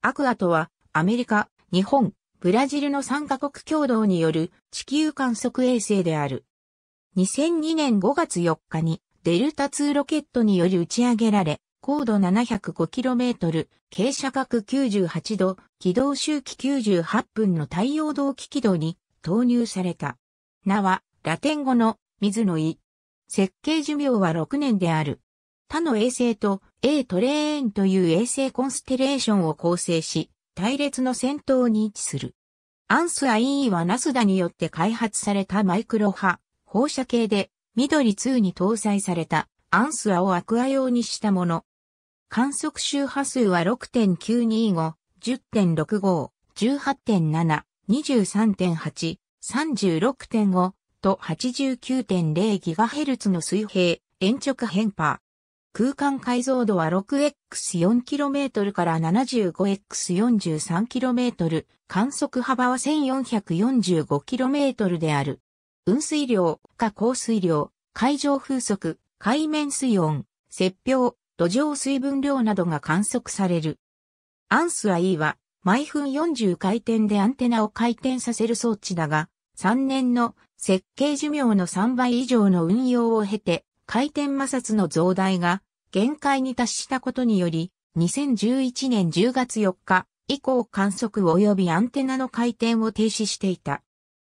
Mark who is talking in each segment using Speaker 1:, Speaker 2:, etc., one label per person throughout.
Speaker 1: アクアとは、アメリカ、日本、ブラジルの3カ国共同による地球観測衛星である。2002年5月4日にデルタ2ロケットにより打ち上げられ、高度 705km、傾斜角98度、軌道周期98分の太陽同期軌道に投入された。名は、ラテン語の水の井。設計寿命は6年である。他の衛星と A トレーンという衛星コンステレーションを構成し、隊列の先頭に位置する。アンスアイーはナスダによって開発されたマイクロ波放射系で緑2に搭載されたアンスアをアクア用にしたもの。観測周波数は6.925、10.65、18.7、23.8、36.5と 89.0GHz の水平、延直変波。空間解像度は 6x4km から 75x43km、観測幅は 1445km である。運水量、下降水量、海上風速、海面水温、雪氷、土壌水分量などが観測される。アンスは E は、毎分40回転でアンテナを回転させる装置だが、3年の設計寿命の3倍以上の運用を経て、回転摩擦の増大が限界に達したことにより、2011年10月4日以降観測及びアンテナの回転を停止していた。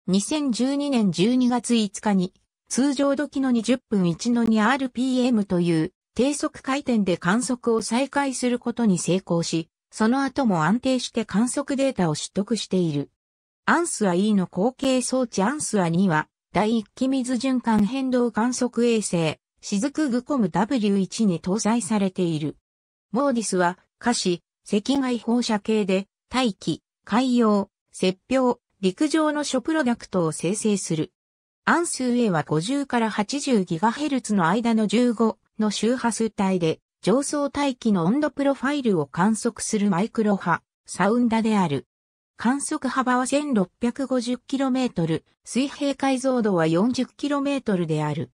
Speaker 1: 2012年12月5日に、通常時の20分1の 2rpm という低速回転で観測を再開することに成功し、その後も安定して観測データを取得している。アンスア E の後継装置アンスア2は、第1期水循環変動観測衛星、雫グコム W1 に搭載されている。モーディスは、下肢、赤外放射系で、大気、海洋、雪氷、陸上の諸プロダクトを生成する。暗数 A は50から 80GHz の間の15の周波数帯で、上層大気の温度プロファイルを観測するマイクロ波、サウンダである。観測幅は 1650km、水平解像度は 40km である。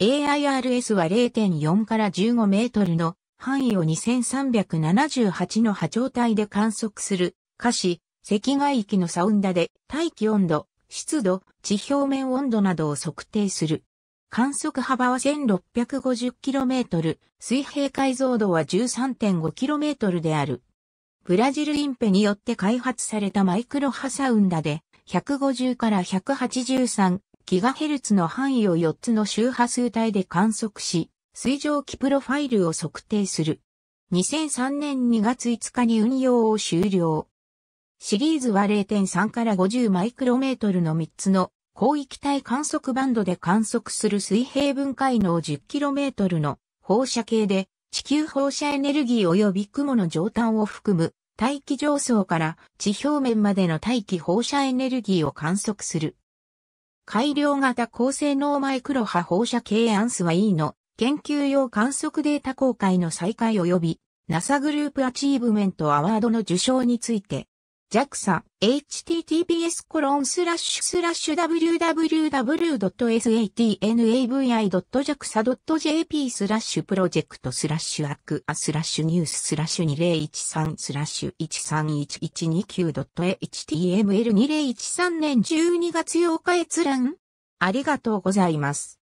Speaker 1: AIRS は0.4から15メートルの範囲を2378の波長帯で観測する、可視、赤外域のサウンダで大気温度、湿度、地表面温度などを測定する。観測幅は 1650km、水平解像度は 13.5km である。ブラジルインペによって開発されたマイクロ波サウンダで、150から183ギガヘルツの範囲を4つの周波数帯で観測し、水蒸気プロファイルを測定する。2003年2月5日に運用を終了。シリーズは0.3から50マイクロメートルの3つの広域帯観測バンドで観測する水平分解能 10km の放射系で地球放射エネルギー及び雲の上端を含む大気上層から地表面までの大気放射エネルギーを観測する。改良型高性能マイクロ波放射系アンスは E の研究用観測データ公開の再開及び NASA グループアチーブメントアワードの受賞について JAXA https コロンスラッシュスラッシュ www.satnavi.jaxa.jp スラッシュプロジェクトスラッシュアクアスラッシュニューススラッシュ2013スラッシュ 131129.html2013 年12月8日閲覧ありがとうございます。